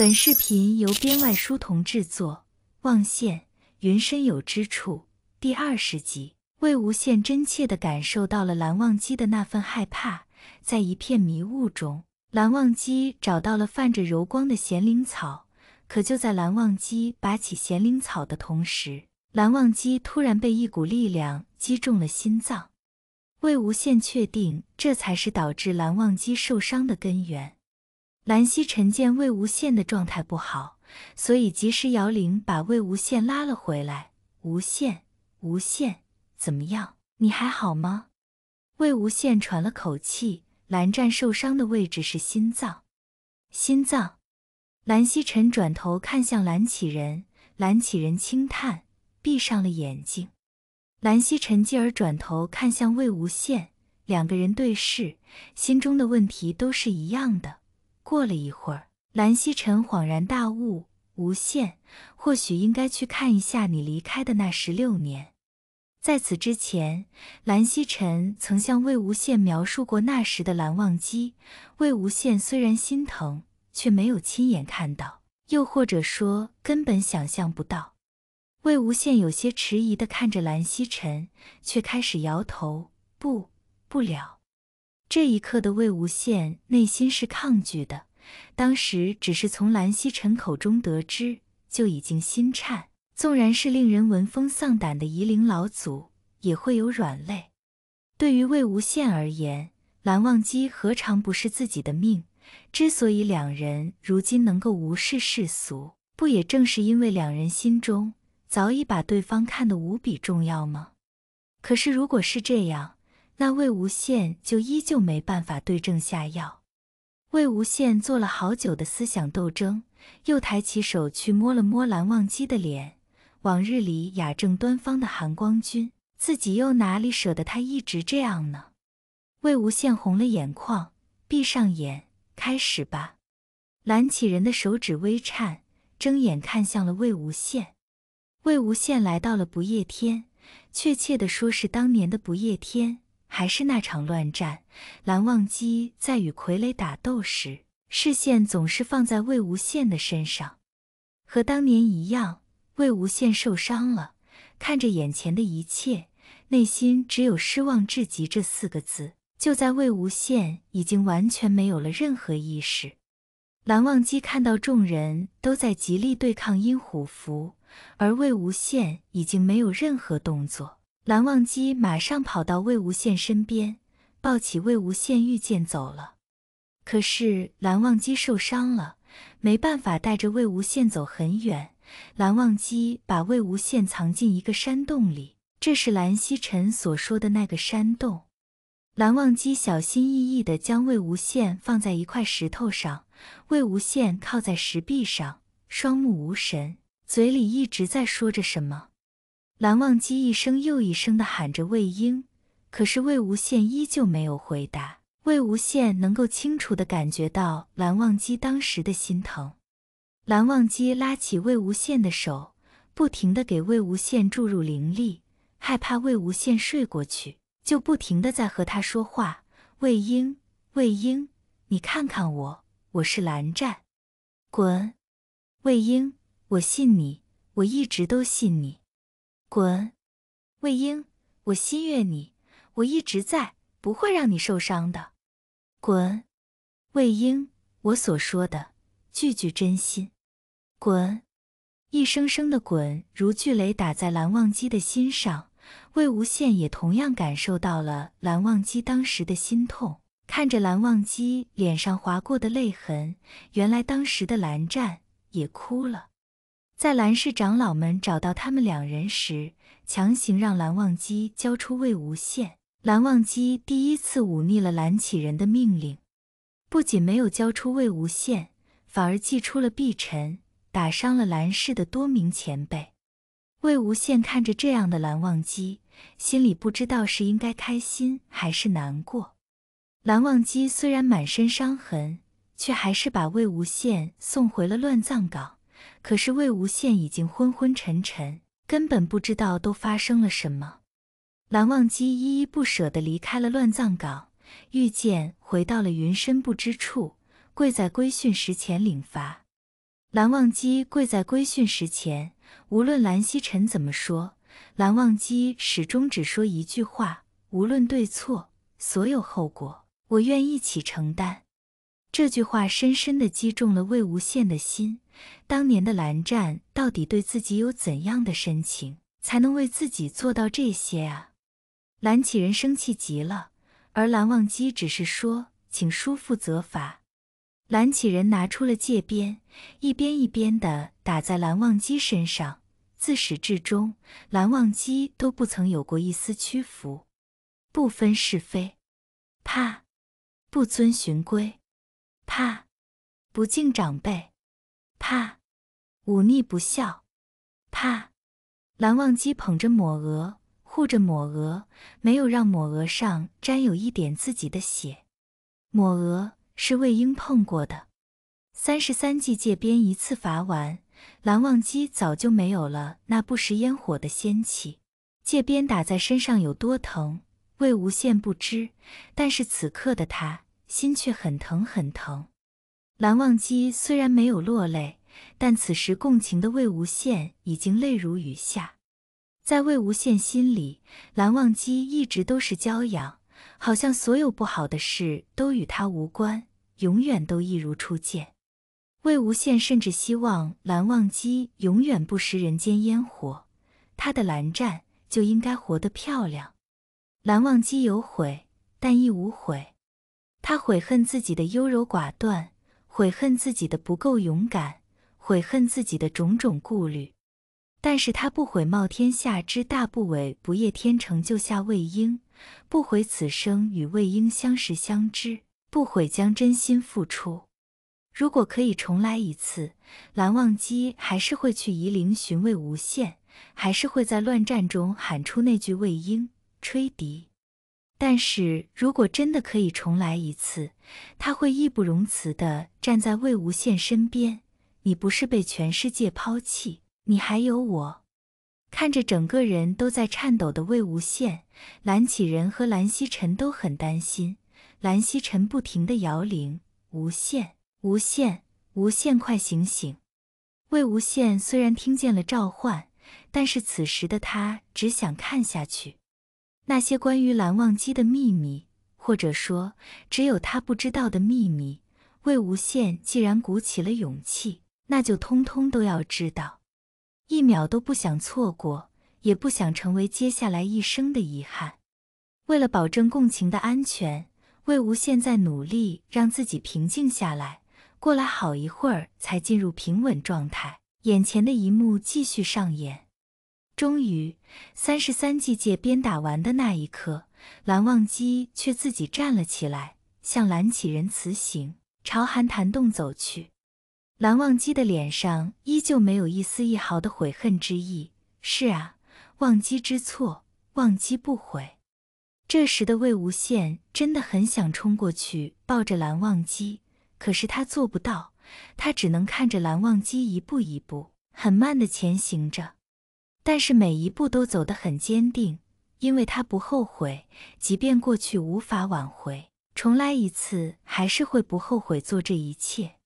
本视频由编外书童制作，《望线云深有之处》第二十集。魏无羡真切地感受到了蓝忘机的那份害怕。在一片迷雾中，蓝忘机找到了泛着柔光的咸灵草。可就在蓝忘机拔起咸灵草的同时，蓝忘机突然被一股力量击中了心脏。魏无羡确定，这才是导致蓝忘机受伤的根源。蓝曦臣见魏无羡的状态不好，所以及时摇铃把魏无羡拉了回来。无羡，无羡，怎么样？你还好吗？魏无羡喘了口气。蓝湛受伤的位置是心脏，心脏。蓝曦臣转头看向蓝启仁，蓝启仁轻叹，闭上了眼睛。蓝曦臣继而转头看向魏无羡，两个人对视，心中的问题都是一样的。过了一会儿，蓝曦臣恍然大悟：无羡，或许应该去看一下你离开的那十六年。在此之前，蓝曦臣曾向魏无羡描述过那时的蓝忘机。魏无羡虽然心疼，却没有亲眼看到，又或者说根本想象不到。魏无羡有些迟疑地看着蓝曦臣，却开始摇头：不，不了。这一刻的魏无羡内心是抗拒的，当时只是从蓝曦臣口中得知，就已经心颤。纵然是令人闻风丧胆的夷陵老祖，也会有软肋。对于魏无羡而言，蓝忘机何尝不是自己的命？之所以两人如今能够无视世俗，不也正是因为两人心中早已把对方看得无比重要吗？可是如果是这样，那魏无羡就依旧没办法对症下药。魏无羡做了好久的思想斗争，又抬起手去摸了摸蓝忘机的脸。往日里雅正端方的含光君，自己又哪里舍得他一直这样呢？魏无羡红了眼眶，闭上眼，开始吧。蓝启人的手指微颤，睁眼看向了魏无羡。魏无羡来到了不夜天，确切的说是当年的不夜天。还是那场乱战，蓝忘机在与傀儡打斗时，视线总是放在魏无羡的身上，和当年一样。魏无羡受伤了，看着眼前的一切，内心只有失望至极这四个字。就在魏无羡已经完全没有了任何意识，蓝忘机看到众人都在极力对抗阴虎符，而魏无羡已经没有任何动作。蓝忘机马上跑到魏无羡身边，抱起魏无羡御剑走了。可是蓝忘机受伤了，没办法带着魏无羡走很远。蓝忘机把魏无羡藏进一个山洞里，这是蓝曦臣所说的那个山洞。蓝忘机小心翼翼地将魏无羡放在一块石头上，魏无羡靠在石壁上，双目无神，嘴里一直在说着什么。蓝忘机一声又一声地喊着魏婴，可是魏无羡依旧没有回答。魏无羡能够清楚地感觉到蓝忘机当时的心疼。蓝忘机拉起魏无羡的手，不停地给魏无羡注入灵力，害怕魏无羡睡过去，就不停地在和他说话：“魏婴，魏婴，你看看我，我是蓝湛。滚！魏婴，我信你，我一直都信你。”滚，魏婴，我心悦你，我一直在，不会让你受伤的。滚，魏婴，我所说的句句真心。滚，一声声的滚，如巨雷打在蓝忘机的心上。魏无羡也同样感受到了蓝忘机当时的心痛，看着蓝忘机脸上划过的泪痕，原来当时的蓝湛也哭了。在蓝氏长老们找到他们两人时，强行让蓝忘机交出魏无羡。蓝忘机第一次忤逆了蓝启人的命令，不仅没有交出魏无羡，反而祭出了碧晨，打伤了蓝氏的多名前辈。魏无羡看着这样的蓝忘机，心里不知道是应该开心还是难过。蓝忘机虽然满身伤痕，却还是把魏无羡送回了乱葬岗。可是魏无羡已经昏昏沉沉，根本不知道都发生了什么。蓝忘机依依不舍地离开了乱葬岗，玉见回到了云深不知处，跪在归训石前领罚。蓝忘机跪在归训石前，无论蓝曦臣怎么说，蓝忘机始终只说一句话：无论对错，所有后果我愿一起承担。这句话深深的击中了魏无羡的心。当年的蓝湛到底对自己有怎样的深情，才能为自己做到这些啊？蓝启人生气极了，而蓝忘机只是说：“请叔父责罚。”蓝启人拿出了戒鞭，一鞭一鞭的打在蓝忘机身上。自始至终，蓝忘机都不曾有过一丝屈服，不分是非，怕不遵循规。怕不敬长辈，怕忤逆不孝，怕。蓝忘机捧着抹额，护着抹额，没有让抹额上沾有一点自己的血。抹额是魏婴碰过的。三十三计借鞭一次罚完，蓝忘机早就没有了那不食烟火的仙气。借鞭打在身上有多疼，魏无羡不知，但是此刻的他。心却很疼，很疼。蓝忘机虽然没有落泪，但此时共情的魏无羡已经泪如雨下。在魏无羡心里，蓝忘机一直都是骄阳，好像所有不好的事都与他无关，永远都一如初见。魏无羡甚至希望蓝忘机永远不食人间烟火，他的蓝湛就应该活得漂亮。蓝忘机有悔，但亦无悔。他悔恨自己的优柔寡断，悔恨自己的不够勇敢，悔恨自己的种种顾虑，但是他不悔冒天下之大不韪，不夜天成救下魏婴，不悔此生与魏婴相识相知，不悔将真心付出。如果可以重来一次，蓝忘机还是会去夷陵寻魏无羡，还是会在乱战中喊出那句“魏婴，吹笛”。但是如果真的可以重来一次，他会义不容辞地站在魏无羡身边。你不是被全世界抛弃，你还有我。看着整个人都在颤抖的魏无羡，蓝启仁和蓝曦臣都很担心。蓝曦臣不停地摇铃：“无羡，无羡，无羡，快醒醒！”魏无羡虽然听见了召唤，但是此时的他只想看下去。那些关于蓝忘机的秘密，或者说只有他不知道的秘密，魏无羡既然鼓起了勇气，那就通通都要知道，一秒都不想错过，也不想成为接下来一生的遗憾。为了保证共情的安全，魏无羡在努力让自己平静下来，过了好一会儿才进入平稳状态。眼前的一幕继续上演。终于，三十三计借鞭打完的那一刻，蓝忘机却自己站了起来，向蓝启人辞行，朝寒潭洞走去。蓝忘机的脸上依旧没有一丝一毫的悔恨之意。是啊，忘机知错，忘机不悔。这时的魏无羡真的很想冲过去抱着蓝忘机，可是他做不到，他只能看着蓝忘机一步一步很慢的前行着。但是每一步都走得很坚定，因为他不后悔，即便过去无法挽回，重来一次还是会不后悔做这一切。